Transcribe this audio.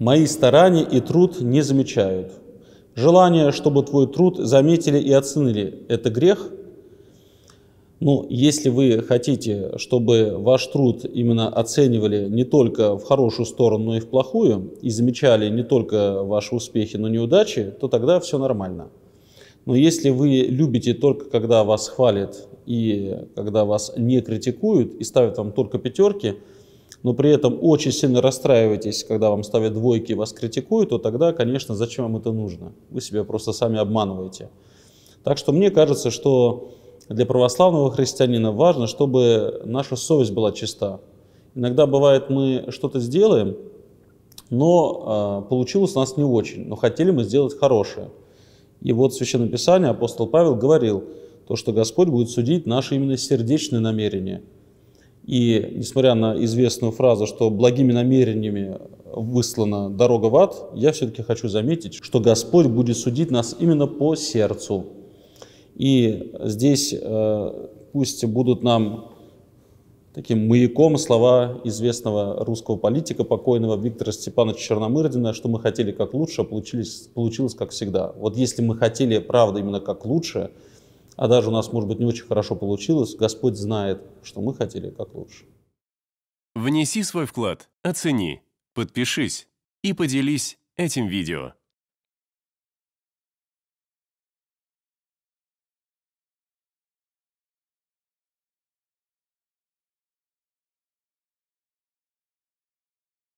Мои старания и труд не замечают. Желание, чтобы твой труд заметили и оценили, это грех? Ну, если вы хотите, чтобы ваш труд именно оценивали не только в хорошую сторону, но и в плохую, и замечали не только ваши успехи, но и неудачи, то тогда все нормально. Но если вы любите только, когда вас хвалят и когда вас не критикуют и ставят вам только пятерки, но при этом очень сильно расстраиваетесь, когда вам ставят двойки и вас критикуют, то тогда, конечно, зачем вам это нужно? Вы себя просто сами обманываете. Так что мне кажется, что для православного христианина важно, чтобы наша совесть была чиста. Иногда бывает, мы что-то сделаем, но э, получилось у нас не очень, но хотели мы сделать хорошее. И вот в Священном Писании апостол Павел говорил, то, что Господь будет судить наши именно сердечные намерения – и несмотря на известную фразу, что благими намерениями выслана дорога в ад, я все-таки хочу заметить, что Господь будет судить нас именно по сердцу. И здесь э, пусть будут нам таким маяком слова известного русского политика, покойного Виктора Степановича Черномырдина, что мы хотели как лучше, а получилось, получилось как всегда. Вот если мы хотели, правда, именно как лучше – а даже у нас, может быть, не очень хорошо получилось, Господь знает, что мы хотели как лучше. Внеси свой вклад, оцени, подпишись и поделись этим видео.